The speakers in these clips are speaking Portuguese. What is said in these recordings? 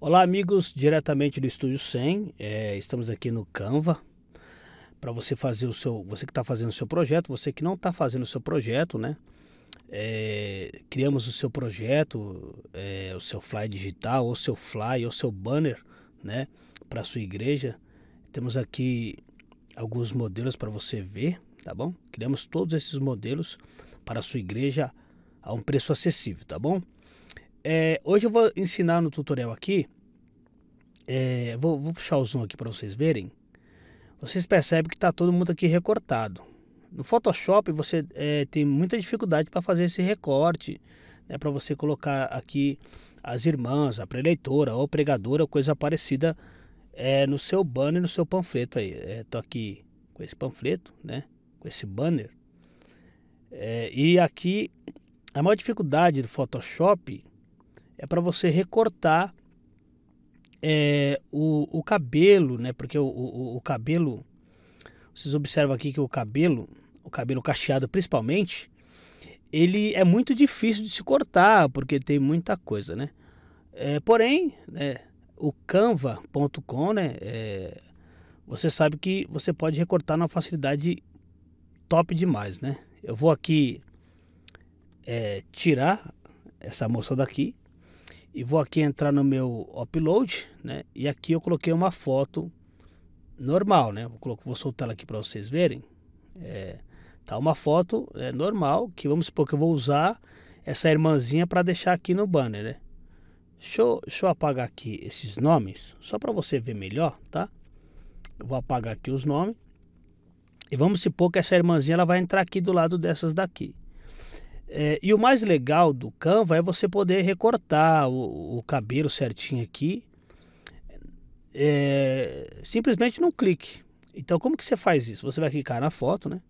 Olá, amigos, diretamente do Estúdio 100. É, estamos aqui no Canva para você fazer o seu, você que está fazendo o seu projeto, você que não está fazendo o seu projeto, né? É, criamos o seu projeto, é, o seu fly digital, ou seu fly, ou seu banner, né? Para sua igreja. Temos aqui alguns modelos para você ver, tá bom? Criamos todos esses modelos para sua igreja a um preço acessível, tá bom? É, hoje eu vou ensinar no tutorial aqui. É, vou, vou, puxar o zoom aqui para vocês verem. Vocês percebem que está todo mundo aqui recortado. No Photoshop você é, tem muita dificuldade para fazer esse recorte, né, para você colocar aqui as irmãs, a preleitora ou pregadora, coisa parecida é, no seu banner, no seu panfleto aí. Estou é, aqui com esse panfleto, né, com esse banner. É, e aqui a maior dificuldade do Photoshop é para você recortar é, o, o, cabelo, né? Porque o, o, o, cabelo, vocês observam aqui que o cabelo, o cabelo cacheado principalmente, ele é muito difícil de se cortar, porque tem muita coisa, né? É, porém, né, o canva.com, né? É, você sabe que você pode recortar numa facilidade top demais, né? Eu vou aqui é, tirar essa moça daqui e vou aqui entrar no meu upload, né? E aqui eu coloquei uma foto normal, né? Vou, colocar, vou soltar ela aqui para vocês verem. É, tá uma foto é, normal que vamos supor que eu vou usar essa irmãzinha para deixar aqui no banner, né? Deixa eu, deixa eu apagar aqui esses nomes só para você ver melhor, tá? Eu vou apagar aqui os nomes e vamos supor que essa irmãzinha ela vai entrar aqui do lado dessas daqui. É, e o mais legal do Canva é você poder recortar o, o cabelo certinho aqui, é, simplesmente num clique. Então, como que você faz isso? Você vai clicar na foto, né?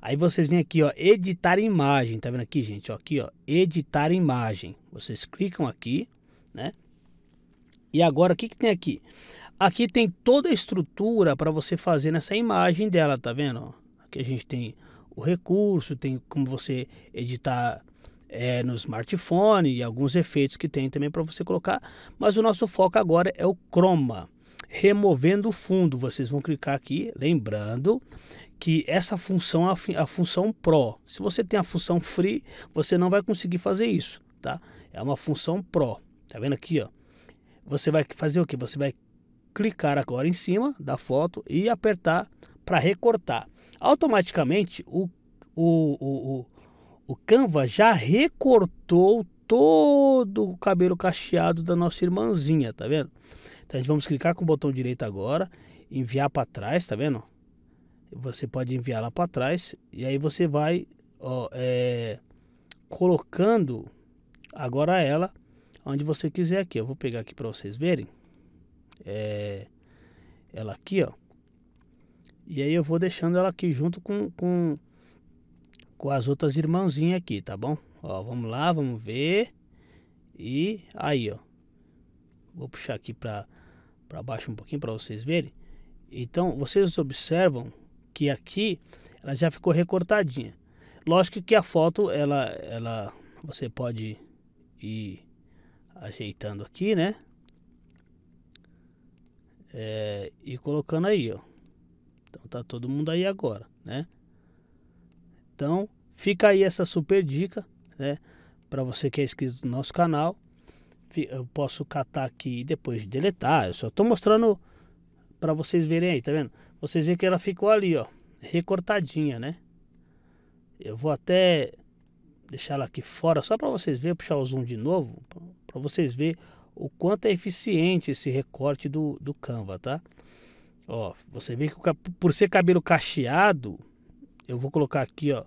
Aí vocês vêm aqui, ó, editar imagem, tá vendo aqui, gente? Ó, aqui, ó, editar imagem. Vocês clicam aqui, né? E agora, o que, que tem aqui? Aqui tem toda a estrutura para você fazer nessa imagem dela, tá vendo? Aqui a gente tem o recurso, tem como você editar é, no smartphone e alguns efeitos que tem também para você colocar. Mas o nosso foco agora é o chroma removendo o fundo. Vocês vão clicar aqui, lembrando que essa função é a, função Pro. Se você tem a função Free, você não vai conseguir fazer isso, tá? É uma função Pro. Tá vendo aqui, ó? Você vai fazer o que? Você vai clicar agora em cima da foto e apertar para recortar. Automaticamente o, o, o, o Canva já recortou todo o cabelo cacheado da nossa irmãzinha, tá vendo? Então a gente vamos clicar com o botão direito agora, enviar para trás, tá vendo? Você pode enviar lá para trás e aí você vai ó, é, colocando agora ela onde você quiser aqui. Eu vou pegar aqui para vocês verem. É, ela aqui, ó. E aí eu vou deixando ela aqui junto com, com, com as outras irmãzinhas aqui, tá bom? Ó, vamos lá, vamos ver. E aí, ó. Vou puxar aqui para pra baixo um pouquinho para vocês verem. Então, vocês observam que aqui ela já ficou recortadinha. Lógico que a foto, ela, ela você pode ir ajeitando aqui, né? É, e colocando aí, ó. Então tá todo mundo aí agora, né? Então fica aí essa super dica, né? Para você que é inscrito no nosso canal, eu posso catar aqui e depois deletar. Eu só estou mostrando para vocês verem aí, tá vendo? Vocês veem que ela ficou ali, ó, recortadinha, né? Eu vou até deixar ela aqui fora só para vocês verem, puxar o zoom de novo, para vocês verem o quanto é eficiente esse recorte do, do Canva, tá? Ó, você vê que por ser cabelo cacheado, eu vou colocar aqui, ó,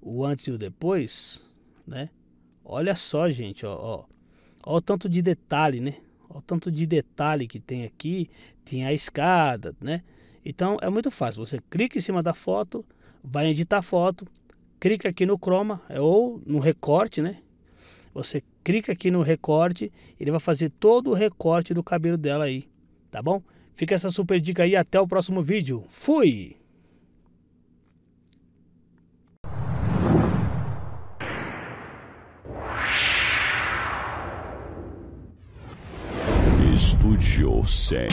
o antes e o depois, né? Olha só, gente, ó, ó. Ó o tanto de detalhe, né? Ó o tanto de detalhe que tem aqui, tem a escada, né? Então é muito fácil, você clica em cima da foto, vai editar a foto, clica aqui no chroma é, ou no recorte, né? Você clica aqui no recorte, ele vai fazer todo o recorte do cabelo dela aí, tá bom? Fica essa super dica aí, até o próximo vídeo. Fui! Estúdio 100